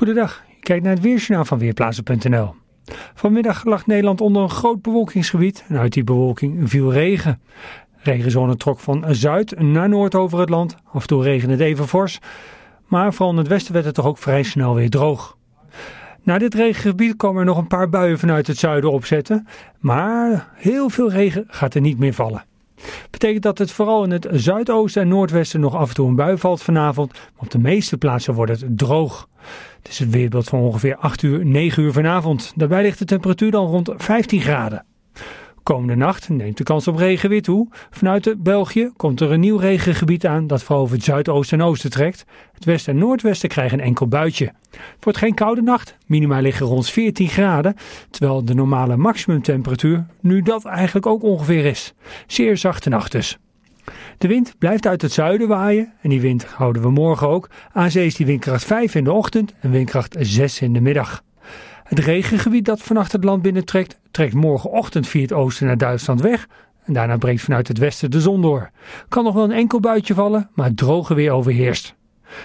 Goedendag, Je kijkt naar het weersjournaal van Weerplaatsen.nl. Vanmiddag lag Nederland onder een groot bewolkingsgebied en uit die bewolking viel regen. Regenzone trok van zuid naar noord over het land, af en toe regende het even fors, maar vooral in het westen werd het toch ook vrij snel weer droog. Na dit regengebied komen er nog een paar buien vanuit het zuiden opzetten, maar heel veel regen gaat er niet meer vallen betekent dat het vooral in het zuidoosten en noordwesten nog af en toe een bui valt vanavond. Maar op de meeste plaatsen wordt het droog. Het is het weerbeeld van ongeveer 8 uur, 9 uur vanavond. Daarbij ligt de temperatuur dan rond 15 graden. Komende nacht neemt de kans op regen weer toe. Vanuit België komt er een nieuw regengebied aan dat vooral over het zuidoosten en oosten trekt. Het westen en noordwesten krijgen een enkel buitje. Het wordt geen koude nacht, minima liggen rond 14 graden, terwijl de normale maximumtemperatuur nu dat eigenlijk ook ongeveer is. Zeer zachte nacht dus. De wind blijft uit het zuiden waaien en die wind houden we morgen ook. Aan zee is die windkracht 5 in de ochtend en windkracht 6 in de middag. Het regengebied dat vannacht het land binnentrekt, trekt morgenochtend via het oosten naar Duitsland weg. En daarna breekt vanuit het westen de zon door. Kan nog wel een enkel buitje vallen, maar droge weer overheerst.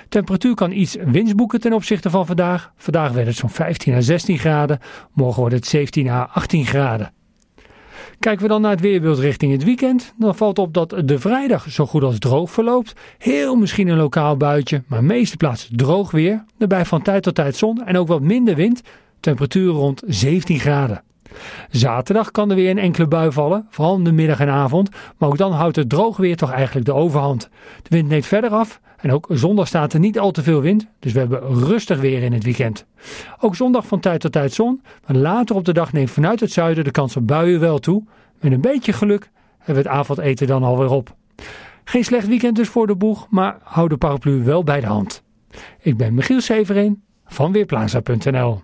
Temperatuur kan iets winst boeken ten opzichte van vandaag. Vandaag werd het zo'n 15 à 16 graden. Morgen wordt het 17 à 18 graden. Kijken we dan naar het weerbeeld richting het weekend, dan valt op dat de vrijdag zo goed als droog verloopt. Heel misschien een lokaal buitje, maar meeste plaatsen droog weer. Daarbij van tijd tot tijd zon en ook wat minder wind. Temperatuur rond 17 graden. Zaterdag kan er weer een enkele bui vallen, vooral in de middag en avond, maar ook dan houdt het droog weer toch eigenlijk de overhand. De wind neemt verder af en ook zondag staat er niet al te veel wind, dus we hebben rustig weer in het weekend. Ook zondag van tijd tot tijd zon, maar later op de dag neemt vanuit het zuiden de kans op buien wel toe. Met een beetje geluk hebben we het avondeten dan alweer op. Geen slecht weekend dus voor de boeg, maar hou de paraplu wel bij de hand. Ik ben Michiel Severin van Weerplaza.nl